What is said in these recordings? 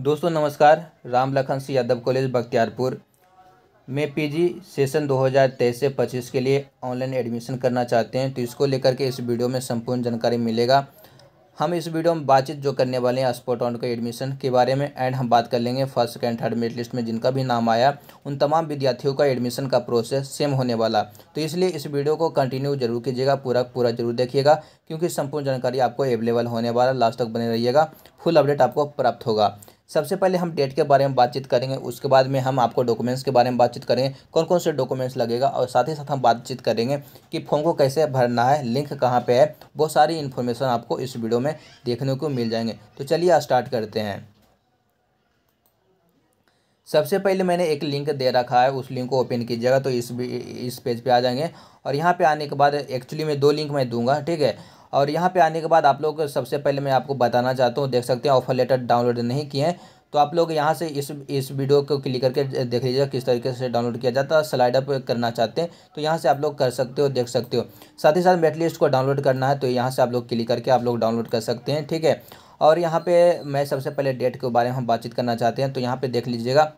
दोस्तों नमस्कार राम लखन सिंह यादव कॉलेज बख्तियारपुर में पीजी सेशन 2023 से 25 के लिए ऑनलाइन एडमिशन करना चाहते हैं तो इसको लेकर के इस वीडियो में संपूर्ण जानकारी मिलेगा हम इस वीडियो में बातचीत जो करने वाले हैं स्पॉट ऑन के एडमिशन के बारे में एंड हम बात कर लेंगे first second third merit list में जिनका भी नाम आया उन तमाम विद्यार्थियों का एडमिशन का प्रोसेस सेम होने वाला तो इसलिए इस वीडियो को कंटिन्यू जरूर कीजिएगा पूरा पूरा जरूर देखिएगा क्योंकि संपूर्ण जानकारी आपको अवेलेबल होने वाला लास्ट तक बने रहिएगा फुल अपडेट आपको प्राप्त होगा सबसे पहले हम डेट के बारे में बातचीत करेंगे उसके बाद में हम आपको डॉक्यूमेंट्स के बारे में बातचीत करेंगे कौन कौन से डॉक्यूमेंट्स लगेगा और साथ ही साथ हम बातचीत करेंगे कि फॉर्म को कैसे भरना है लिंक कहाँ पे है वो सारी इन्फॉर्मेशन आपको इस वीडियो में देखने को मिल जाएंगे तो चलिए स्टार्ट करते हैं सबसे पहले मैंने एक लिंक दे रखा है उस लिंक को ओपन कीजिएगा तो इस इस पेज पे आ जाएंगे और यहाँ पे आने के बाद एक्चुअली मैं दो लिंक मैं दूंगा ठीक है और यहाँ पे आने के बाद आप लोग सबसे पहले मैं आपको बताना चाहता हूँ देख सकते हैं ऑफर लेटर डाउनलोड नहीं किए हैं तो आप लोग यहाँ से इस इस वीडियो को क्लिक करके देख लीजिएगा किस तरीके से डाउनलोड किया जाता है स्लाइड अप करना चाहते हैं तो यहाँ से आप लोग कर सकते हो देख सकते हो साथ ही साथ मेट लिस्ट को डाउनलोड करना है तो यहाँ से आप लोग क्लिक करके आप लोग डाउनलोड कर सकते हैं ठीक है और यहाँ पे मैं सबसे पहले डेट के बारे में हम बातचीत करना चाहते हैं तो यहाँ पे देख लीजिएगा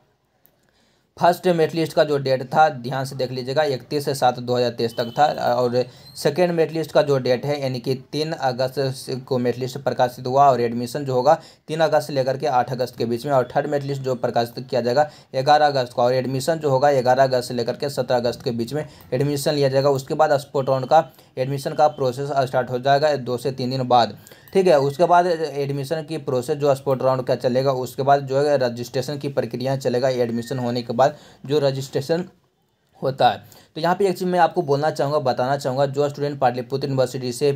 फर्स्ट मेट लिस्ट का जो डेट था ध्यान से देख लीजिएगा इकतीस सात दो हज़ार तेईस तक था और सेकेंड मेट लिस्ट का जो डेट है यानी कि तीन अगस्त को मेट लिस्ट प्रकाशित हुआ और एडमिशन जो होगा तीन अगस्त से लेकर के आठ अगस्त के बीच में और थर्ड मेट लिस्ट जो प्रकाशित किया जाएगा ग्यारह अगस्त को और एडमिशन जो होगा ग्यारह अगस्त से लेकर के सत्रह अगस्त के बीच में एडमिशन लिया जाएगा उसके बाद स्पोटॉन का एडमिशन का प्रोसेस स्टार्ट हो जाएगा दो से तीन दिन बाद ठीक है उसके बाद एडमिशन की प्रोसेस जो स्पोर्ट राउंड का चलेगा उसके बाद जो है रजिस्ट्रेशन की प्रक्रिया चलेगा एडमिशन होने के बाद जो रजिस्ट्रेशन होता है तो यहाँ पे एक चीज़ मैं आपको बोलना चाहूँगा बताना चाहूँगा जो स्टूडेंट पाटलिपुत्र यूनिवर्सिटी से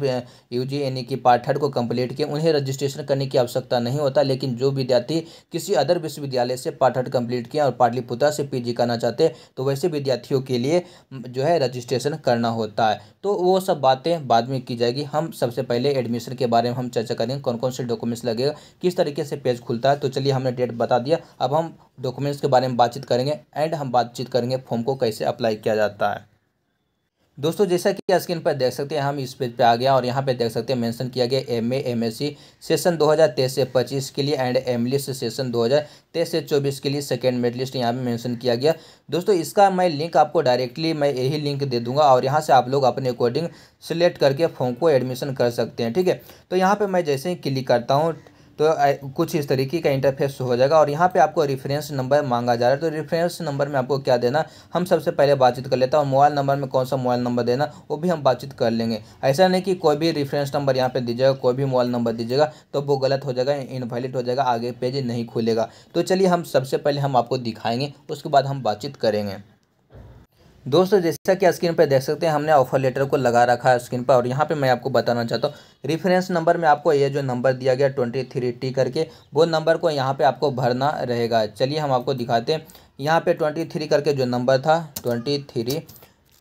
यू जी यानी कि थर्ड को कंप्लीट किए उन्हें रजिस्ट्रेशन करने की आवश्यकता नहीं होता लेकिन जो विद्यार्थी किसी अदर विश्वविद्यालय से थर्ड कंप्लीट किए और पाटलिपुत्र से पीजी करना चाहते तो वैसे विद्यार्थियों के लिए जो है रजिस्ट्रेशन करना होता है तो वो सब बातें बाद में की जाएगी हम सबसे पहले एडमिशन के बारे में हम चर्चा करेंगे कौन कौन से डॉक्यूमेंट्स लगेगा किस तरीके से पेज खुलता है तो चलिए हमने डेट बता दिया अब हम डॉक्यूमेंट्स के बारे में बातचीत करेंगे एंड हम बातचीत करेंगे फॉर्म को कैसे अप्लाई किया जाता है दोस्तों जैसा कि स्क्रीन पर देख सकते हैं हम इस पेज पे आ गया और यहाँ पे देख सकते हैं मेंशन किया गया M A M S C session 2023 से 25 के लिए एंड एम लिस्ट सेशन 2023 से 24 के लिए सेकेंड मेडलिस्ट लिस्ट यहाँ पे मेंशन किया गया दोस्तों इसका मैं लिंक आपको डायरेक्टली मैं यही लिंक दे दूंगा और यहाँ से आप लोग अपने अकॉर्डिंग सेलेक्ट करके फॉर्म को एडमिशन कर सकते हैं ठीक है तो यहाँ पर मैं जैसे ही क्लिक करता हूँ तो कुछ इस तरीके का इंटरफेस हो जाएगा और यहाँ पे आपको रेफरेंस नंबर मांगा जा रहा है तो रेफरेंस नंबर में आपको क्या देना हम सबसे पहले बातचीत कर लेता हूँ मोबाइल नंबर में कौन सा मोबाइल नंबर देना वो भी हम बातचीत कर लेंगे ऐसा नहीं कि कोई भी रेफरेंस नंबर यहाँ पर दीजिएगा कोई भी मोबाइल नंबर दीजिएगा तो वो गलत हो जाएगा इनवैलिड हो जाएगा आगे पेज नहीं खुलेगा तो चलिए हम सबसे पहले हम आपको दिखाएंगे उसके बाद हम बातचीत करेंगे दोस्तों जैसा कि स्क्रीन पर देख सकते हैं हमने ऑफर लेटर को लगा रखा है स्क्रीन पर और यहाँ पे मैं आपको बताना चाहता हूँ रेफरेंस नंबर में आपको ये जो नंबर दिया गया ट्वेंटी थ्री टी करके वो नंबर को यहाँ पे आपको भरना रहेगा चलिए हम आपको दिखाते हैं यहाँ पे ट्वेंटी थ्री करके जो नंबर था ट्वेंटी थ्री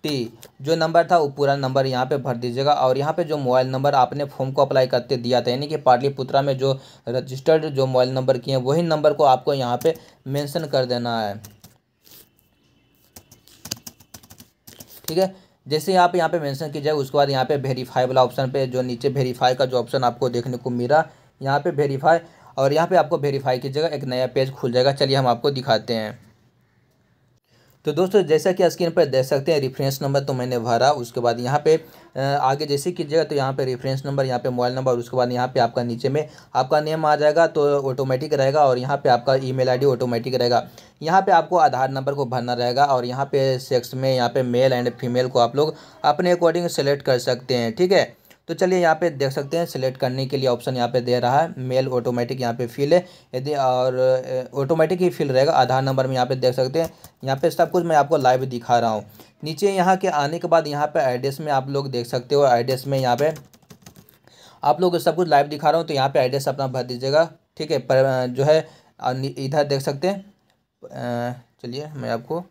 टी जो नंबर था वो पूरा नंबर यहाँ पे भर दीजिएगा और यहाँ पे जो मोबाइल नंबर आपने फॉर्म को अप्लाई करते दिया था यानी कि पाटलिपुत्रा में जो रजिस्टर्ड जो मोबाइल नंबर किए हैं वही नंबर को आपको यहाँ पे मेंशन कर देना है ठीक है जैसे यहाँ पे यहाँ पे मेंशन किया जाए उसके बाद यहाँ पे वेरीफाई वाला ऑप्शन पे जो नीचे वेरीफाई का जो ऑप्शन आपको देखने को मिला यहाँ पे वेरीफाई और यहाँ पे आपको वेरीफाई की जगह एक नया पेज खुल जाएगा चलिए हम आपको दिखाते हैं तो दोस्तों जैसा कि स्क्रीन पर देख सकते हैं रेफरेंस नंबर तो मैंने भरा उसके बाद यहाँ पे आगे जैसे कीजिएगा तो यहाँ पे रेफरेंस नंबर यहाँ पे मोबाइल नंबर उसके बाद यहाँ पे आपका नीचे में आपका नेम आ जाएगा तो ऑटोमेटिक रहेगा और यहाँ पे आपका ईमेल आईडी ऑटोमेटिक रहेगा यहाँ पे आपको आधार नंबर को भरना रहेगा और यहाँ पे सेक्स में यहाँ पे मेल एंड फीमेल को आप लोग अपने अकॉर्डिंग सेलेक्ट कर सकते हैं ठीक है तो चलिए यहाँ पे देख सकते हैं सिलेक्ट करने के लिए ऑप्शन यहाँ पे दे रहा है मेल ऑटोमेटिक यहाँ पे फिल है यदि और ऑटोमेटिक ही फिल रहेगा आधार नंबर में यहाँ पे देख सकते हैं यहाँ पे सब कुछ मैं आपको लाइव दिखा रहा हूँ नीचे यहाँ के आने के बाद यहाँ पे एड्रेस में आप लोग देख सकते हो एड्रेस में यहाँ पे आप लोग सब कुछ लाइव दिखा रहा हूँ तो यहाँ पे एड्रेस अपना भर दीजिएगा ठीक है पर जो है इधर देख सकते हैं चलिए मैं आपको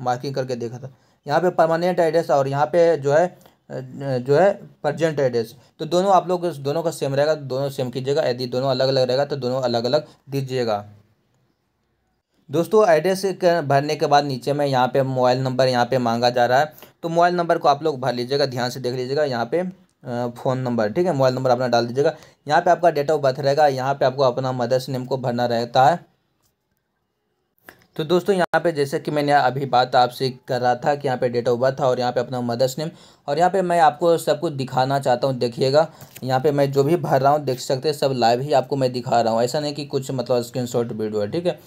मार्किंग करके देखा था यहाँ पे परमानेंट एड्रेस और यहाँ पे जो है जो है प्रजेंट एड्रेस तो दोनों आप लोग दोनों का सेम रहेगा दोनों सेम कीजिएगा यदि दोनों अलग अलग रहेगा तो दोनों अलग अलग दीजिएगा दोस्तों एड्रेस भरने के बाद नीचे में यहाँ पे मोबाइल नंबर यहाँ पे मांगा जा रहा है तो मोबाइल नंबर को आप लोग भर लीजिएगा ध्यान से देख लीजिएगा यहाँ पे फ़ोन नंबर ठीक है मोबाइल नंबर अपना डाल दीजिएगा यहाँ पे आपका डेट ऑफ बर्थ रहेगा यहाँ पे आपको अपना मदर्स नेम को भरना रहता है तो दोस्तों यहाँ पे जैसे कि मैंने अभी बात आपसे कर रहा था कि यहाँ पे डेट ऑफ बर्थ था और यहाँ पे अपना मदर्स नेम और यहाँ पे मैं आपको सब कुछ दिखाना चाहता हूँ देखिएगा यहाँ पे मैं जो भी भर रहा हूँ देख सकते हैं सब लाइव ही आपको मैं दिखा रहा हूँ ऐसा नहीं कि कुछ मतलब स्क्रीन शॉट वीडियो है ठीक है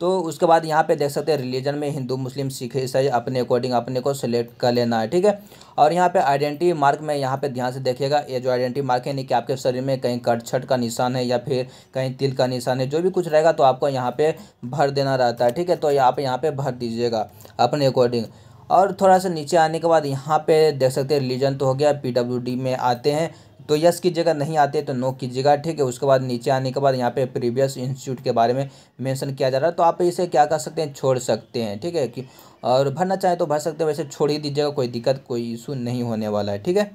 तो उसके बाद यहाँ पे देख सकते हैं रिलीजन में हिंदू मुस्लिम सिख ईसाई अपने अकॉर्डिंग अपने को सिलेक्ट कर लेना है ठीक है और यहाँ पे आइडेंटिटी मार्क में यहाँ पे ध्यान से देखिएगा ये जो आइडेंटिटी मार्क है यानी कि आपके शरीर में कहीं कट छट का निशान है या फिर कहीं तिल का निशान है जो भी कुछ रहेगा तो आपको यहाँ पर भर देना रहता है ठीक है तो आप यहाँ पर भर दीजिएगा अपने अकॉर्डिंग और थोड़ा सा नीचे आने के बाद यहाँ पे देख सकते हैं रिलीजन तो हो गया पीडब्ल्यूडी में आते हैं तो यस की जगह नहीं आते तो नो कीजिएगा ठीक है उसके बाद नीचे आने के बाद यहाँ पे प्रीवियस इंस्टीट्यूट के बारे में मेंशन किया जा रहा है तो आप इसे क्या कर सकते हैं छोड़ सकते हैं ठीक है कि और भरना चाहें तो भर सकते हैं वैसे छोड़ ही दीजिएगा कोई दिक्कत कोई इशू नहीं होने वाला है ठीक है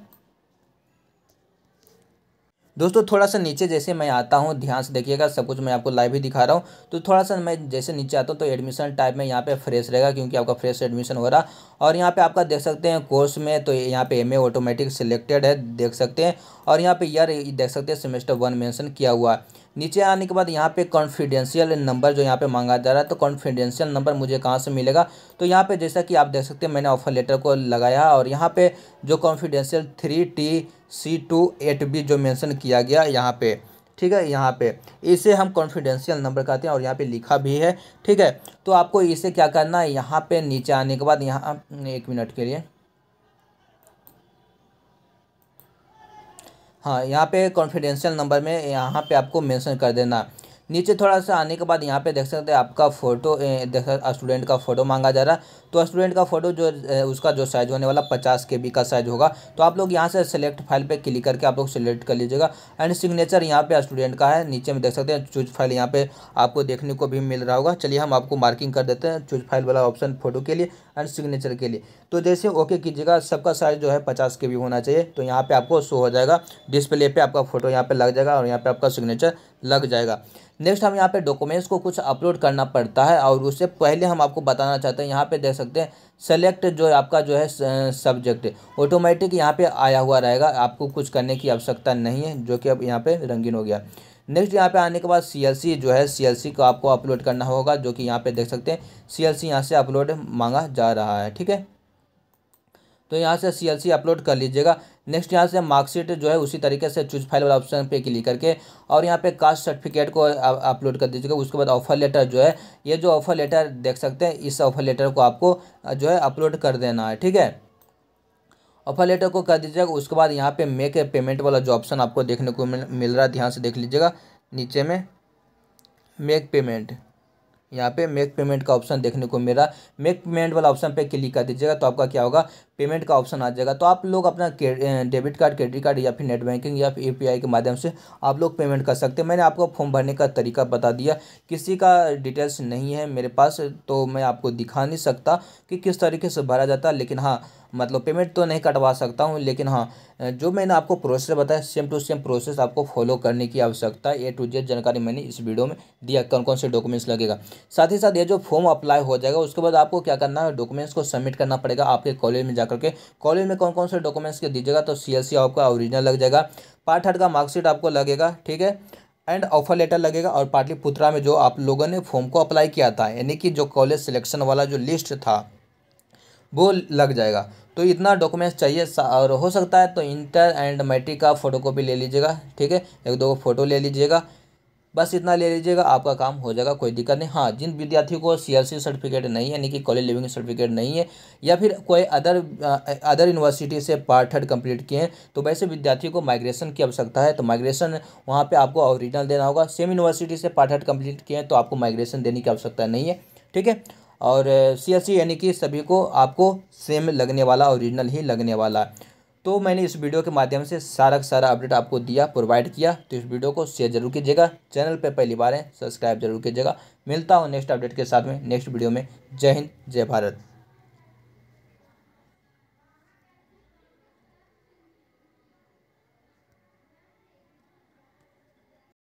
दोस्तों थोड़ा सा नीचे जैसे मैं आता हूँ ध्यान से देखिएगा सब कुछ मैं आपको लाइव ही दिखा रहा हूँ तो थोड़ा सा मैं जैसे नीचे आता हूँ तो एडमिशन टाइप में यहाँ पे फ्रेश रहेगा क्योंकि आपका फ्रेश एडमिशन हो रहा और यहाँ पे आपका देख सकते हैं कोर्स में तो यहाँ पे एम ऑटोमेटिक सिलेक्टेड है देख सकते हैं और यहाँ पर ईयर देख सकते हैं सेमेस्टर वन मैंसन किया हुआ है नीचे आने के बाद यहाँ पे कॉन्फिडेंशियल नंबर जो यहाँ पे मांगा जा रहा है तो कॉन्फिडेंशियल नंबर मुझे कहाँ से मिलेगा तो यहाँ पे जैसा कि आप देख सकते हैं मैंने ऑफर लेटर को लगाया और यहाँ पे जो confidential three T C two eight B जो मेंशन किया गया यहाँ पे ठीक है यहाँ पे इसे हम कॉन्फिडेंशियल नंबर कहते हैं और यहाँ पर लिखा भी है ठीक है तो आपको इसे क्या करना है यहाँ पर नीचे आने के बाद यहाँ एक मिनट के लिए हाँ यहाँ पे कॉन्फिडेंशियल नंबर में यहाँ पे आपको मेंशन कर देना नीचे थोड़ा सा आने के बाद यहाँ पे देख सकते हैं आपका फ़ोटो देख सकते स्टूडेंट का फ़ोटो मांगा जा रहा तो स्टूडेंट का फ़ोटो जो उसका जो साइज़ होने वाला पचास के का साइज़ होगा तो आप लोग यहाँ से सेलेक्ट फाइल पर क्लिक करके आप लोग सेलेक्ट कर लीजिएगा एंड सिग्नेचर यहाँ पे स्टूडेंट का है नीचे में देख सकते हैं चूज फाइल यहाँ पे आपको देखने को भी मिल रहा होगा चलिए हम आपको मार्किंग कर देते हैं चूज फाइल वाला ऑप्शन फोटो के लिए एंड सिग्नेचर के लिए तो जैसे ओके कीजिएगा सबका साइज जो है पचास के होना चाहिए तो यहाँ पे आपको शो हो जाएगा डिस्प्ले पे आपका फोटो यहाँ पे लग जाएगा और यहाँ पे आपका सिग्नेचर लग जाएगा नेक्स्ट हम यहाँ पे डॉक्यूमेंट्स को कुछ अपलोड करना पड़ता है और उससे पहले हम आपको बताना चाहते हैं यहाँ पे देख सकते सकते हैं सेलेक्ट जो आपका जो है सब्जेक्ट ऑटोमेटिक यहाँ पे आया हुआ रहेगा आपको कुछ करने की आवश्यकता नहीं है जो कि अब यहाँ पे रंगीन हो गया नेक्स्ट यहाँ पे आने के बाद सी जो है सी को आपको अपलोड करना होगा जो कि यहाँ पे देख सकते हैं सी एल यहाँ से अपलोड मांगा जा रहा है ठीक है तो यहाँ से सी अपलोड कर लीजिएगा नेक्स्ट यहाँ से मार्कशीट जो है उसी तरीके से चूज फाइल वाला ऑप्शन पे क्लिक करके और यहाँ पे कास्ट सर्टिफिकेट को अपलोड कर दीजिएगा उसके बाद ऑफर लेटर जो है ये जो ऑफर लेटर देख सकते हैं इस ऑफर लेटर को आपको जो है अपलोड कर देना है ठीक है ऑफर लेटर को कर दीजिएगा उसके बाद यहाँ पे मेक पेमेंट वाला जो ऑप्शन आपको देखने को मिल रहा है ध्यान से देख लीजिएगा नीचे में मेक पेमेंट यहाँ पे मेक पेमेंट का ऑप्शन देखने को मिल है मेक पेमेंट वाला ऑप्शन पे क्लिक कर दीजिएगा तो आपका क्या होगा पेमेंट का ऑप्शन आ जाएगा तो आप लोग अपना डेबिट कार्ड क्रेडिट कार्ड या फिर नेट बैंकिंग या फिर यूपीआई के माध्यम से आप लोग पेमेंट कर सकते हैं मैंने आपको फॉर्म भरने का तरीका बता दिया किसी का डिटेल्स नहीं है मेरे पास तो मैं आपको दिखा नहीं सकता कि किस तरीके से भरा जाता है लेकिन हाँ मतलब पेमेंट तो नहीं कटवा सकता हूँ लेकिन हाँ जो मैंने आपको प्रोसेस बताया सेम टू सेम प्रोसेस आपको फॉलो करने की आवश्यकता है ए टू जेड जानकारी मैंने इस वीडियो में दिया कौन कौन से डॉक्यूमेंट्स लगेगा साथ ही साथ ये जो फॉर्म अप्लाई हो जाएगा उसके बाद आपको क्या करना है डॉक्यूमेंट्स को सबमिट करना पड़ेगा आपके कॉलेज में जाकर के कॉलेज में कौन कौन से डॉक्यूमेंट्स के दीजिएगा तो सी आपका ओरिजिनल लग जाएगा पार्ट हट का मार्कशीट आपको लगेगा ठीक है एंड ऑफर लेटर लगेगा और पाटलिपुत्रा में जो आप लोगों ने फॉर्म को अप्लाई किया था यानी कि जो कॉलेज सिलेक्शन वाला जो लिस्ट था वो लग जाएगा तो इतना डॉक्यूमेंट्स चाहिए और हो सकता है तो इंटर एंड मैट्रिक का फ़ोटोकॉपी ले लीजिएगा ठीक है एक दो फोटो ले लीजिएगा बस इतना ले लीजिएगा आपका काम हो जाएगा कोई दिक्कत नहीं हाँ जिन विद्यार्थियों को सी सर्टिफिकेट नहीं है यानी कि कॉलेज लिविंग सर्टिफिकेट नहीं है या फिर कोई अदर अदर यूनिवर्सिटी से पार्ट थर्ड कंप्लीट किए हैं तो वैसे विद्यार्थियों को माइग्रेशन की आवश्यकता है तो माइग्रेशन वहाँ पर आपको ओरिजिनल देना होगा सेम यूनिवर्सिटी से पार्ट थर्ड कंप्लीट किए हैं तो आपको माइग्रेशन देने की आवश्यकता नहीं है ठीक है और सी यानी कि सभी को आपको सेम लगने वाला ओरिजिनल ही लगने वाला है तो मैंने इस वीडियो के माध्यम से सारा का सारा अपडेट आपको दिया प्रोवाइड किया तो इस वीडियो को शेयर जरूर कीजिएगा चैनल पर पहली बार है सब्सक्राइब जरूर कीजिएगा मिलता हूँ नेक्स्ट अपडेट के साथ में नेक्स्ट वीडियो में जय हिंद जय भारत